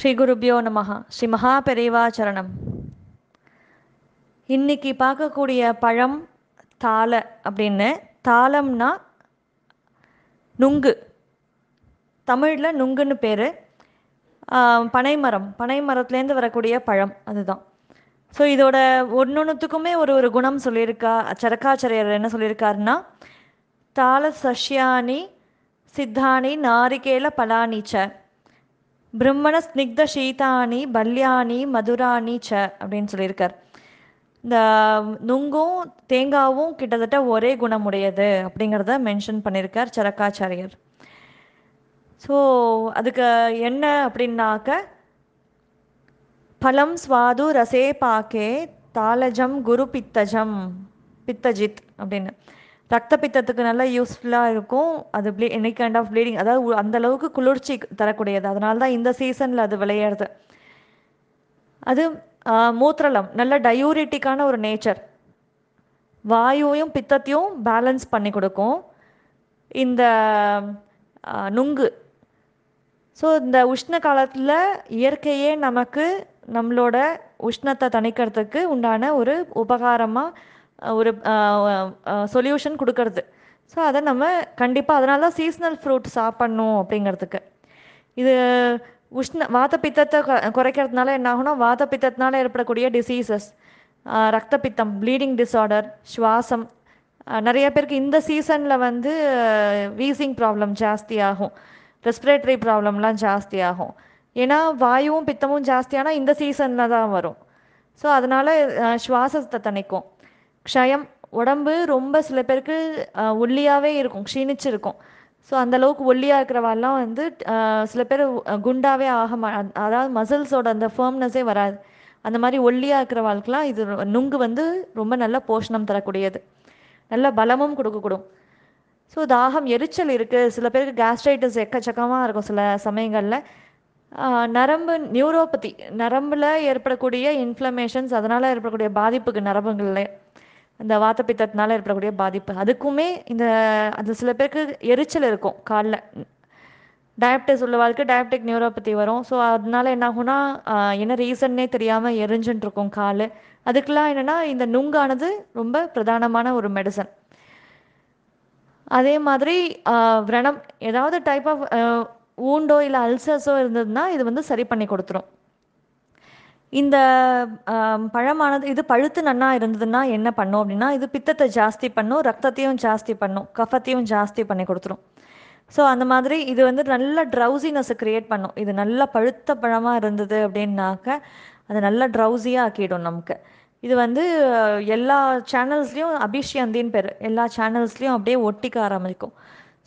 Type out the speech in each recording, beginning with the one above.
ஸ்ரீ குருபியோ நமகா ஸ்ரீ மகா பெரிவாச்சரணம் இன்னைக்கு பார்க்கக்கூடிய பழம் தாள அப்படின்னு தாளம்னா நுங்கு தமிழில் நுங்குன்னு பேர் பனைமரம் பனைமரத்துலேருந்து வரக்கூடிய பழம் அதுதான் ஸோ இதோட ஒன்னொன்றுத்துக்குமே ஒரு ஒரு குணம் சொல்லியிருக்கா சரக்காச்சரியர் என்ன சொல்லியிருக்காருன்னா தாள சஷ்யானி சித்தானி நாரிகேல பலானிச்ச பிரம்மண ஸ்னிக்த சீதானி பல்யாணி மதுராணி ச அப்படின்னு சொல்லியிருக்கார் இந்த நுங்கும் தேங்காவும் கிட்டத்தட்ட ஒரே குணமுடையது அப்படிங்கிறத மென்ஷன் பண்ணியிருக்கார் சரக்காச்சாரியர் ஸோ அதுக்கு என்ன அப்படின்னாக்க பலம் சுவாது ரசே பாக்கே தாளஜம் குரு பித்தஜம் பித்தஜித் அப்படின்னு ரத்த பித்தத்துக்கு நல்லா யூஸ்ஃபுல்லாக இருக்கும் அது ப்ளீ எனி கைண்ட் ஆஃப் ப்ளீடிங் அதாவது அந்த அளவுக்கு குளிர்ச்சி தரக்கூடியது அதனால தான் இந்த சீசனில் அது விளையாடுது அது மூத்திரலம் நல்ல டயூரிட்டிக்கான ஒரு நேச்சர் வாயுவையும் பித்தத்தையும் பேலன்ஸ் பண்ணி கொடுக்கும் இந்த நுங்கு ஸோ இந்த உஷ்ண காலத்தில் இயற்கையே நமக்கு நம்மளோட உஷ்ணத்தை தணிக்கிறதுக்கு உண்டான ஒரு உபகாரமாக ஒரு சொல்யூஷன் கொடுக்கறது ஸோ அதை நம்ம கண்டிப்பாக அதனால தான் சீஸ்னல் ஃப்ரூட் சாப்பிட்ணும் அப்படிங்கிறதுக்கு இது உஷ்ண வாத்த பித்தத்தை குறைக்கிறதுனால என்ன ஆகும்னா வாத பித்தத்தினால ஏற்படக்கூடிய டிசீசஸ் ரத்த பித்தம் ப்ளீடிங் டிஸார்டர் சுவாசம் நிறைய பேருக்கு இந்த சீசனில் வந்து வீசிங் ப்ராப்ளம் ஜாஸ்தியாகும் ரெஸ்பிரேட்டரி ப்ராப்ளம்லாம் ஜாஸ்தியாகும் ஏன்னா வாயுவும் பித்தமும் ஜாஸ்தியானால் இந்த சீசனில் தான் வரும் ஸோ அதனால் சுவாசத்தை தணிக்கும் க்ஷயம் உடம்பு ரொம்ப சில பேருக்கு ஒல்லியாகவே இருக்கும் க்ஷீணிச்சிருக்கும் ஸோ அந்த அளவுக்கு ஒல்லியாக இருக்கிறவாள்லாம் வந்து சில பேர் குண்டாவே ஆக அதாவது மசில்ஸோட அந்த ஃபேர்ம்னஸே வராது அந்த மாதிரி ஒல்லியாக இருக்கிறவாளுக்கெல்லாம் இது நுங்கு வந்து ரொம்ப நல்ல போஷணம் தரக்கூடியது நல்ல பலமும் கொடுக்கக்கூடும் ஸோ தாகம் எரிச்சல் இருக்குது சில பேருக்கு கேஸ்ட்ரைட்டிஸ் எக்கச்சக்கமாக இருக்கும் சில சமயங்களில் நரம்பு நியூரோபதி நரம்பில் ஏற்படக்கூடிய இன்ஃப்ளமேஷன்ஸ் அதனால் ஏற்படக்கூடிய பாதிப்புக்கு நரம்புகள்லேயே இந்த வாத்த பித்தத்தினால ஏற்படக்கூடிய பாதிப்பு அதுக்குமே இந்த அது சில பேருக்கு எரிச்சல் இருக்கும் காலில் டயப்டிஸ் உள்ளவாளுக்கு டயப்டிக் நியூரோபதி வரும் ஸோ அதனால என்ன ஆகும்னா என்ன ரீசன்னே தெரியாமல் எரிஞ்சுட்டு இருக்கும் கால் அதுக்கெல்லாம் என்னென்னா இந்த நுங்கானது ரொம்ப பிரதானமான ஒரு மெடிசன் அதே மாதிரி விரணம் ஏதாவது டைப் ஆஃப் ஊண்டோ இல்லை அல்சர்ஸோ இருந்ததுன்னா இது வந்து சரி பண்ணி கொடுத்துரும் இந்த பழமானது இது பழுத்து நன்னா இருந்ததுன்னா என்ன பண்ணும் அப்படின்னா இது பித்தத்தை ஜாஸ்தி பண்ணும் ரத்தத்தையும் ஜாஸ்தி பண்ணும் கஃபத்தையும் ஜாஸ்தி பண்ணி கொடுத்துரும் ஸோ அந்த மாதிரி இது வந்து நல்ல ட்ரௌசினஸை க்ரியேட் பண்ணும் இது நல்ல பழுத்த பழமாக இருந்தது அப்படின்னாக்க அது நல்லா ட்ரௌசியாக ஆக்கிடும் நமக்கு இது வந்து எல்லா சேனல்ஸ்லேயும் அபிஷியந்தின்னு பேர் எல்லா சேனல்ஸ்லேயும் அப்படியே ஒட்டிக்க ஆரம்பிக்கும்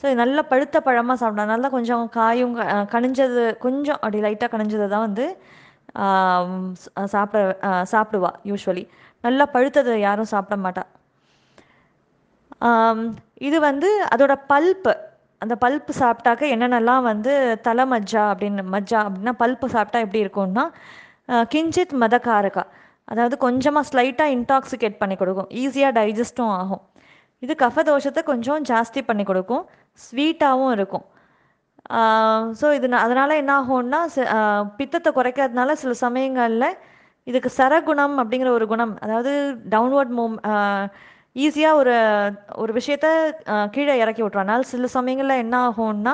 ஸோ இது நல்ல பழுத்த பழமாக நல்லா கொஞ்சம் காயும் கணிஞ்சது கொஞ்சம் அப்படி லைட்டாக கணிஞ்சது தான் வந்து சாப்பிட சாப்பிடுவா யூஸ்வலி நல்லா பழுத்ததை யாரும் சாப்பிட மாட்டா இது வந்து அதோட பல்ப்பு அந்த பல்ப்பு சாப்பிட்டாக்க என்னென்னலாம் வந்து தலை மஜ்ஜா அப்படின்னு மஜ்ஜா அப்படின்னா பல்ப்பு சாப்பிட்டா எப்படி இருக்கும்னா கிஞ்சித் மதக்காரக்கா அதாவது கொஞ்சமாக ஸ்லைட்டாக இன்டாக்சிகேட் பண்ணி கொடுக்கும் ஈஸியாக டைஜஸ்ட்டும் ஆகும் இது கஃபதோஷத்தை கொஞ்சம் ஜாஸ்தி பண்ணி கொடுக்கும் ஸ்வீட்டாகவும் இருக்கும் ஸோ இது அதனால் என்ன ஆகும்னா பித்தத்தை குறைக்கிறதுனால சில சமயங்களில் இதுக்கு சரகுணம் அப்படிங்கிற ஒரு குணம் அதாவது டவுன்வர்ட் மூ ஈஸியாக ஒரு ஒரு விஷயத்த கீழே இறக்கி விட்றோம் அதனால் சில சமயங்களில் என்ன ஆகும்னா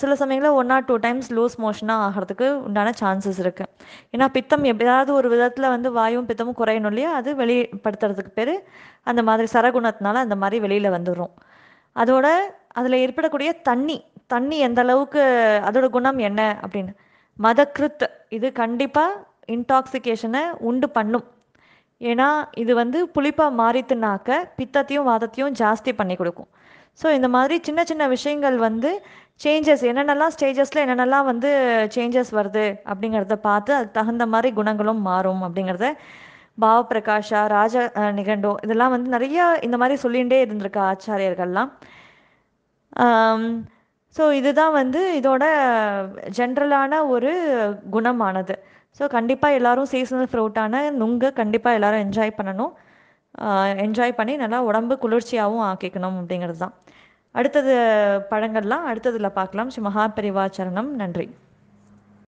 சில சமயங்களில் one or two times loose மோஷனாக ஆகிறதுக்கு உண்டான சான்சஸ் இருக்குது ஏன்னா பித்தம் எப்படியாவது ஒரு விதத்தில் வந்து வாயும் பித்தமும் குறையணும் இல்லையா அது வெளிப்படுத்துறதுக்கு பேர் அந்த மாதிரி சரகுணத்தினால அந்த மாதிரி வெளியில் வந்துடும் அதோட அதில் ஏற்படக்கூடிய தண்ணி தண்ணி எந்த அளவுக்கு அதோட குணம் என்ன அப்படின்னு மதக்கிருத் இது கண்டிப்பாக இன்டாக்சிகேஷனை உண்டு பண்ணும் ஏன்னா இது வந்து புளிப்பாக மாறித்துனாக்க பித்தத்தையும் வாதத்தையும் ஜாஸ்தி பண்ணி கொடுக்கும் ஸோ இந்த மாதிரி சின்ன சின்ன விஷயங்கள் வந்து சேஞ்சஸ் என்னென்னலாம் ஸ்டேஜஸில் என்னென்னலாம் வந்து சேஞ்சஸ் வருது அப்படிங்கிறத பார்த்து அதுக்கு தகுந்த மாதிரி குணங்களும் மாறும் அப்படிங்கிறத பாவ பிரகாஷா ராஜ நிகண்டோ இதெல்லாம் வந்து நிறையா இந்த மாதிரி சொல்லிகிட்டே இருந்திருக்கா ஆச்சாரியர்கள்லாம் ஸோ இதுதான் வந்து இதோட ஜென்ரலான ஒரு குணமானது ஸோ கண்டிப்பாக எல்லோரும் சீசனல் ஃப்ரூட்டான நுங்கு கண்டிப்பாக எல்லோரும் என்ஜாய் பண்ணணும் என்ஜாய் பண்ணி நல்லா உடம்பு குளிர்ச்சியாகவும் ஆக்கிக்கணும் அப்படிங்கிறது தான் அடுத்தது பழங்கள்லாம் அடுத்ததில் பார்க்கலாம் ஸ்ரீ மகாபரிவாச்சரணம் நன்றி